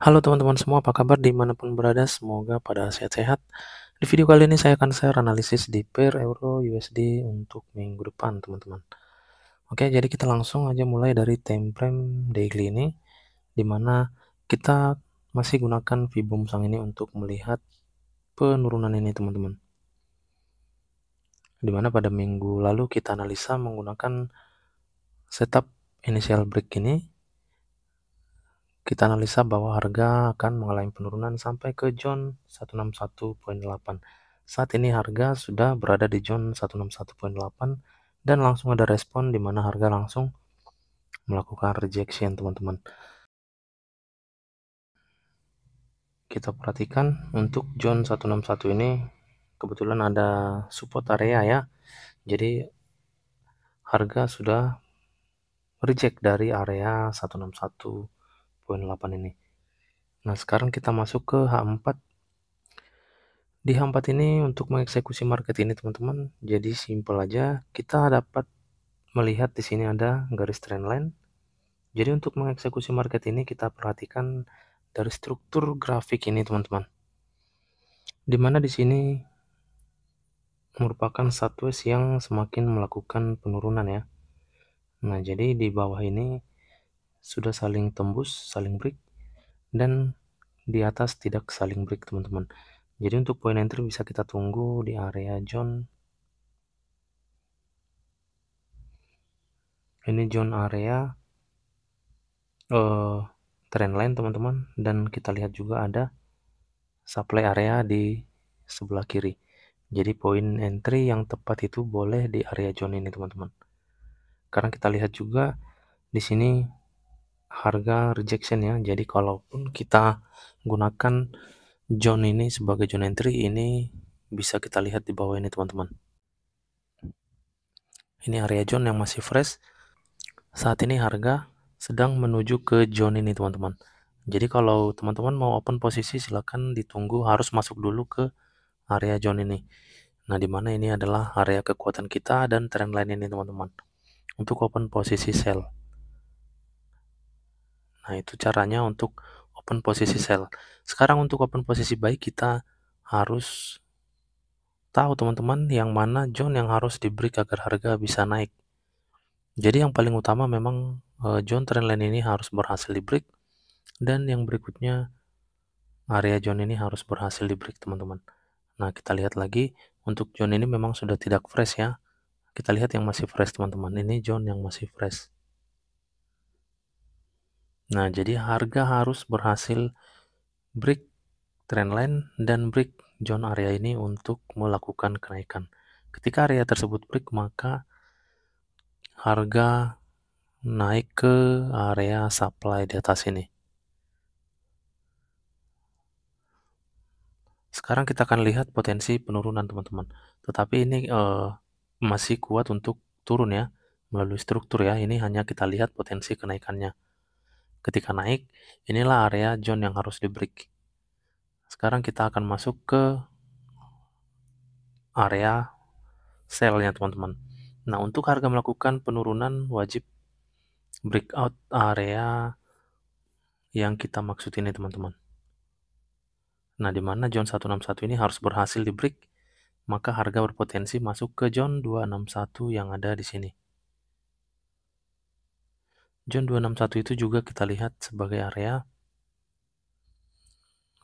Halo teman-teman semua, apa kabar dimanapun berada? Semoga pada sehat-sehat. Di video kali ini saya akan share analisis di pair euro USD untuk minggu depan teman-teman. Oke, jadi kita langsung aja mulai dari time frame daily ini, dimana kita masih gunakan Fibum sang ini untuk melihat penurunan ini teman-teman. Dimana pada minggu lalu kita analisa menggunakan setup initial break ini kita analisa bahwa harga akan mengalami penurunan sampai ke zone 161.8. Saat ini harga sudah berada di zone 161.8 dan langsung ada respon di mana harga langsung melakukan rejection teman-teman. Kita perhatikan untuk zone 161 ini kebetulan ada support area ya. Jadi harga sudah reject dari area 161 poin 8 ini. Nah, sekarang kita masuk ke H4. Di H4 ini untuk mengeksekusi market ini, teman-teman, jadi simple aja. Kita dapat melihat di sini ada garis trendline. Jadi untuk mengeksekusi market ini kita perhatikan dari struktur grafik ini, teman-teman. Dimana di sini merupakan sideways yang semakin melakukan penurunan ya. Nah, jadi di bawah ini sudah saling tembus, saling break, dan di atas tidak saling break teman-teman. Jadi untuk poin entry bisa kita tunggu di area john. Ini john area uh, trend teman-teman dan kita lihat juga ada supply area di sebelah kiri. Jadi poin entry yang tepat itu boleh di area john ini teman-teman. Karena kita lihat juga di sini harga rejection ya. Jadi kalaupun kita gunakan zone ini sebagai zone entry ini bisa kita lihat di bawah ini teman-teman. Ini area zone yang masih fresh. Saat ini harga sedang menuju ke zone ini teman-teman. Jadi kalau teman-teman mau open posisi silahkan ditunggu harus masuk dulu ke area zone ini. Nah, dimana ini adalah area kekuatan kita dan trend line ini teman-teman. Untuk open posisi sell. Nah, itu caranya untuk open posisi sell. Sekarang untuk open posisi buy kita harus tahu teman-teman yang mana zone yang harus diberi agar harga bisa naik. Jadi yang paling utama memang zone eh, trendline ini harus berhasil di break dan yang berikutnya area zone ini harus berhasil di break teman-teman. Nah kita lihat lagi untuk zone ini memang sudah tidak fresh ya. Kita lihat yang masih fresh teman-teman. Ini zone yang masih fresh. Nah, jadi harga harus berhasil break trendline dan break zone area ini untuk melakukan kenaikan. Ketika area tersebut break, maka harga naik ke area supply di atas ini. Sekarang kita akan lihat potensi penurunan teman-teman. Tetapi ini uh, masih kuat untuk turun ya melalui struktur ya. Ini hanya kita lihat potensi kenaikannya. Ketika naik, inilah area zone yang harus di break. Sekarang kita akan masuk ke area sellnya, teman-teman. Nah, untuk harga melakukan penurunan wajib breakout area yang kita maksud ini teman-teman. Nah, di mana zone 161 ini harus berhasil di break, maka harga berpotensi masuk ke zone 261 yang ada di sini. John 261 itu juga kita lihat sebagai area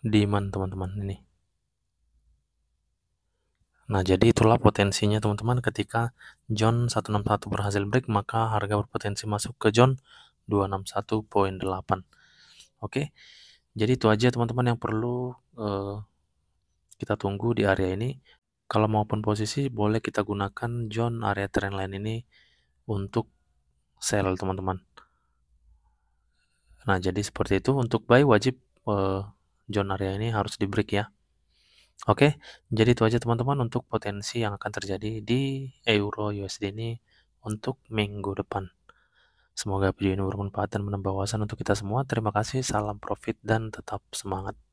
demand teman-teman ini. Nah, jadi itulah potensinya teman-teman ketika John 161 berhasil break, maka harga berpotensi masuk ke John 261.8. Oke. Jadi itu aja teman-teman yang perlu uh, kita tunggu di area ini. Kalau maupun posisi boleh kita gunakan John area trendline ini untuk sell teman-teman. Nah, jadi seperti itu untuk buy wajib uh, eh, zone area ini harus di break ya. Oke, jadi itu aja teman-teman untuk potensi yang akan terjadi di euro USD ini untuk minggu depan. Semoga video ini bermanfaat dan menambah wawasan untuk kita semua. Terima kasih, salam profit dan tetap semangat.